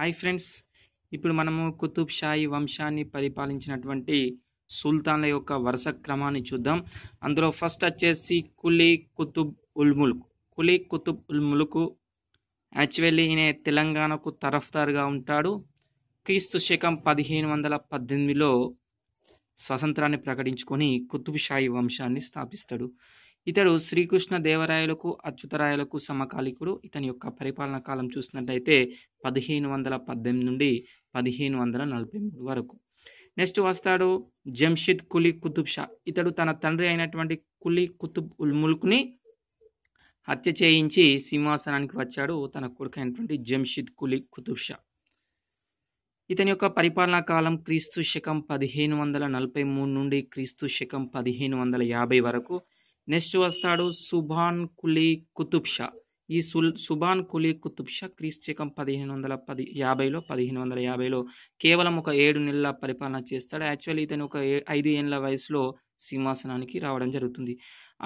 hi friends ఇప్పుడు మనము కుతుబ్ షాయి వంశాన్ని పరిపాలించినటువంటి సుల్తాన్ల యొక్క వరుస క్రమాన్ని చూద్దాం అందులో ఫస్ట్ వచ్చేసి కులీ కుతుబ్ ఉల్ కులీ కుతుబ్ ఉల్ ముల్క్ యాక్చువల్లీ ఈయన తెలంగాణకు తరఫ్దారుగా ఉంటాడు క్రీస్తు శకం పదిహేను వందల పద్దెనిమిదిలో స్వతంత్రాన్ని ప్రకటించుకొని కుతుబ్ షాహీ వంశాన్ని స్థాపిస్తాడు ఇతడు శ్రీకృష్ణ దేవరాయలకు అచ్యుతరాయలకు సమకాలికుడు ఇతని యొక్క పరిపాలనా కాలం చూసినట్టయితే పదిహేను వందల పద్దెనిమిది నుండి పదిహేను వందల నలభై మూడు వరకు నెక్స్ట్ వస్తాడు జంషిద్ కులీ కుతుబ్ షా ఇతడు తన తండ్రి అయినటువంటి కులీ కుతుబ్ ఉల్ ముల్క్ని హత్య చేయించి సింహాసనానికి వచ్చాడు తన కొడుకు అయినటువంటి జంషిద్ కులీ కుతుబ్ షా ఇతని యొక్క పరిపాలనా కాలం క్రీస్తు శకం పదిహేను వందల నలభై మూడు నుండి క్రీస్తు శకం పదిహేను వందల యాభై వరకు నెక్స్ట్ వస్తాడు సుభాన్ కులీ కుతుబ్ షా ఈ సుల్ సుభాన్ కులీ కుతుబ్ షా క్రీస్తకం పదిహేను వందల పది యాభైలో పదిహేను వందల యాభైలో కేవలం ఒక ఏడు నెలల పరిపాలన చేస్తాడు యాక్చువల్లీ ఇతను ఒక ఐదు ఏళ్ళ వయసులో సింహాసనానికి రావడం జరుగుతుంది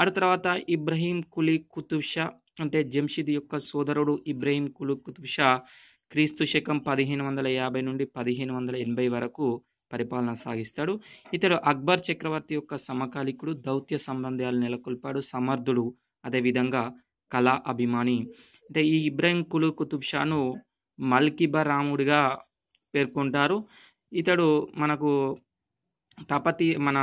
ఆడు తర్వాత ఇబ్రహీం కులీ కుతుబ్ షా అంటే జంషిద్ యొక్క సోదరుడు ఇబ్రహీం కులీ కుతుబ్ షా క్రీస్తు శకం పదిహేను వందల యాభై నుండి పదిహేను వందల ఎనభై వరకు పరిపాలన సాగిస్తాడు ఇతడు అక్బర్ చక్రవర్తి యొక్క సమకాలికుడు దౌత్య సంబంధాలు నెలకొల్పాడు సమర్థుడు అదేవిధంగా కళా అభిమాని అంటే ఈ ఇబ్రాహిం కులు కుతుబ్ షాను రాముడిగా పేర్కొంటారు ఇతడు మనకు తపతి మన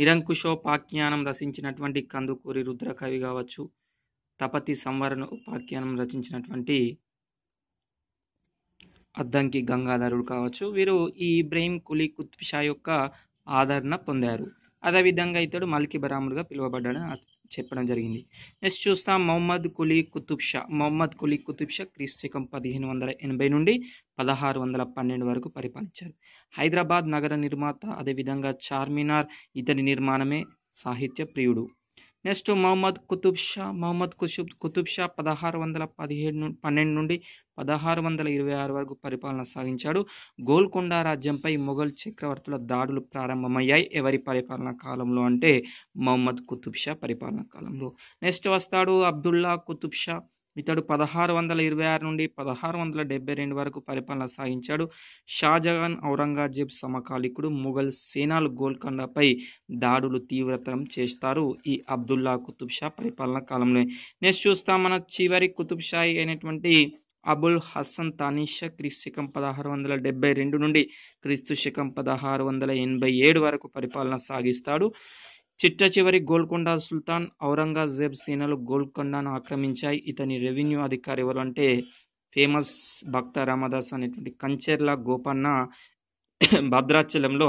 నిరంకుశోపాఖ్యానం రచించినటువంటి కందుకూరి రుద్రకవి కావచ్చు తపతి సంవరణ ఉపాఖ్యానం రచించినటువంటి అద్దంకి గంగాధరుడు కావచ్చు వీరు ఈ ఇబ్రహీం కులీ కుత్బ్ షా యొక్క ఆదరణ పొందారు అదేవిధంగా ఇతడు మల్కి బరాముడుగా పిలువబడ్డాడు చెప్పడం జరిగింది నెక్స్ట్ చూస్తాం మొహమ్మద్ కులీ కుతుబ్ షా మొహమ్మద్ కులీ కుతుబ్ షా క్రీస్తుకం పదిహేను వందల ఎనభై నుండి పదహారు వందల పన్నెండు వరకు పరిపాలించారు హైదరాబాద్ నగర నిర్మాత అదేవిధంగా చార్మినార్ ఇతని నిర్మాణమే సాహిత్య ప్రియుడు నెక్స్ట్ మహమ్మద్ కుతుబ్ షా మహమ్మద్ కుషుబ్ కుతుబ్ షా పదహారు వందల పదిహేడు నుండి పన్నెండు నుండి పదహారు వందల ఇరవై ఆరు వరకు పరిపాలన సాగించాడు గోల్కొండ రాజ్యంపై మొఘల్ చక్రవర్తుల దాడులు ప్రారంభమయ్యాయి ఎవరి పరిపాలన కాలంలో అంటే మహమ్మద్ కుతుబ్ షా పరిపాలన కాలంలో నెక్స్ట్ వస్తాడు అబ్దుల్లా కుతుబ్ షా ఇతడు పదహారు వందల ఇరవై ఆరు నుండి పదహారు వందల డెబ్బై రెండు వరకు పరిపాలన సాగించాడు షాజహాన్ ఔరంగజేబ్ సమకాలికుడు ముఘల్ సేనాలు గోల్కొండపై దాడులు తీవ్రతరం చేస్తారు ఈ అబ్దుల్లా కుతుబ్ షా పరిపాలన కాలంలో నెక్స్ట్ చూస్తాం మన చివరి కుతుబ్ షా అయినటువంటి అబుల్ హసన్ తానిషా క్రీస్తు శకం పదహారు వందల డెబ్బై రెండు నుండి క్రీస్తు శకం పదహారు వందల ఎనభై ఏడు వరకు పరిపాలన సాగిస్తాడు చిట్టచివరి గోల్కొండ సుల్తాన్ ఔరంగజేబ్ సేనలు గోల్కొండను ఆక్రమించాయి ఇతని రెవెన్యూ అధికారి ఎవరు అంటే ఫేమస్ భక్త రామదాస్ అనేటువంటి కంచెర్ల గోపన్న భద్రాచలంలో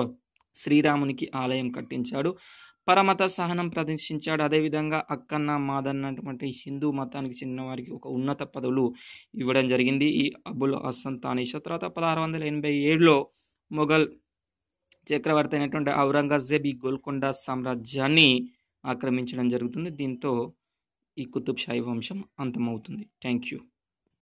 శ్రీరామునికి ఆలయం కట్టించాడు పరమత సహనం ప్రదర్శించాడు అదేవిధంగా అక్కన్న మాదన్న అటువంటి హిందూ మతానికి చెందిన వారికి ఒక ఉన్నత పదవులు ఇవ్వడం జరిగింది ఈ అబుల్ హసన్ తర్వాత పదహారు వందల ఎనభై ఏడులో మొఘల్ చక్రవర్తి అయినటువంటి ఔరంగజేబ్ ఈ గోల్కొండ సామ్రాజ్యాన్ని ఆక్రమించడం జరుగుతుంది దీంతో ఈ కుతుబ్ షాహీ వంశం అంతమవుతుంది థ్యాంక్ యూ